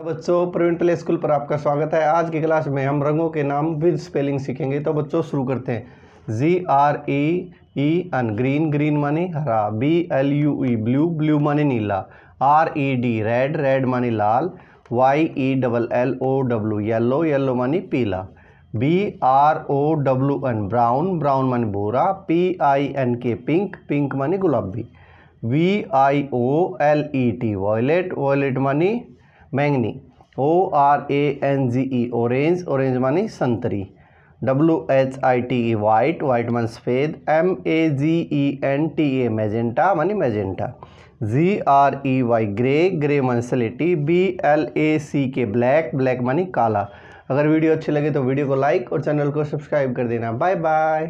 तो बच्चों Praveen play school पर आपका स्वागत है आज की क्लास में हम रंगों के नाम विद स्पेलिंग सीखेंगे तो बच्चों शुरू करते हैं G R A E N green green माने हरा B L U E blue blue माने नीला R E D red red माने लाल Y E double L O W yellow yellow माने पीला B R O W N brown brown माने बोरा P I N K pink pink माने गुलाबी V I O L E T violet violet मानी मैंगनी O R A N ji E orange orange मानी संतरी W H I T E white white मान सफ़ेद M A G E N T A magenta मानी magenta G R E Y grey grey मानी सलेटी B L A सी के black black मानी काला अगर वीडियो अच्छी लगे तो वीडियो को लाइक और चैनल को सब्सक्राइब कर देना बाय बाय